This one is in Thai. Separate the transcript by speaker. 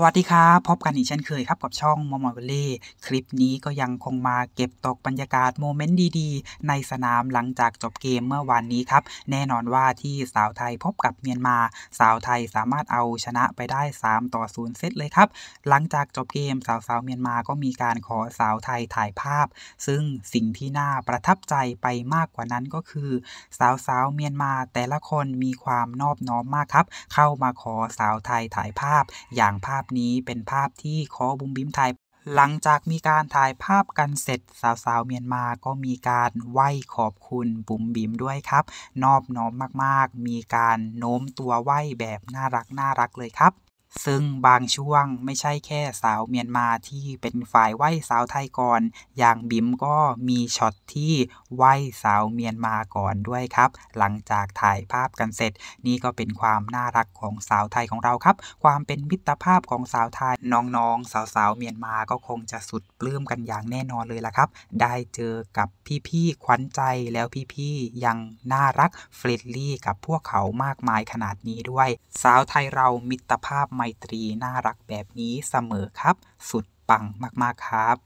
Speaker 1: สวัสดีครับพบกันอีกเช่นเคยครับกับช่องมอมอเวลีคลิปนี้ก็ยังคงมาเก็บตกบรรยากาศโมเมนต์ดีๆ ในสนามหลังจากจบเกมเมื่อวานนี้ครับ แน่นอนว่าที่สาวไทยพบกับเมียนมา สาวไทยสามารถเอาชนะไปได้ 3 ต่อ 0 เซตเลยครับ หลังจากจบเกมสาวสาวเมียนมาก็มีการขอสาวไทยถ่ายภาพ ซึ่งสิ่งที่น่าประทับใจไปมากกว่านั้นก็คือ สาวสาวเมียนมาแต่ละคนมีความนอบน้อมมากครับเข้ามาขอสาวไทยถ่ายภาพ อย่างภาพนี้เป็นภาพที่คอบุมบิมถ่าย หลังจากมีการถ่ายภาพกันเสร็จสาวๆเมียนมา ก็มีการไหว้ขอบคุณบุ๋มบิ๋มด้วยครับ นอบน้อมมากๆ มีการโน้มตัวไหว้แบบน่ารักน่ารักเลยครับซึ่งบางช่วงไม่ใช่แค่สาวเมียนมาที่เป็นฝ่ายไหว้สาวไทยก่อนอย่างบิมก็มีช็อตที่ไหว้สาวเมียนมาก่อนด้วยครับ หลังจากถ่ายภาพกันเสร็จนี่ก็เป็นความน่ารักของสาวไทยของเราครับ ความเป็นมิตรภาพของสาวไทย น้องๆ สาวๆ เมียนมาก็คงจะสุดปลื้มกันอย่างแน่นอนเลยละครับ ได้เจอกับพี่ๆขวัญใจแล้วพี่ๆยังน่ารักเฟรนลี่กับพวกเขามากมายขนาดนี้ด้วย สาวไทยเรามิตรภาพไมตรี น่ารักแบบนี้เสมอครับ สุดปังมากๆครับ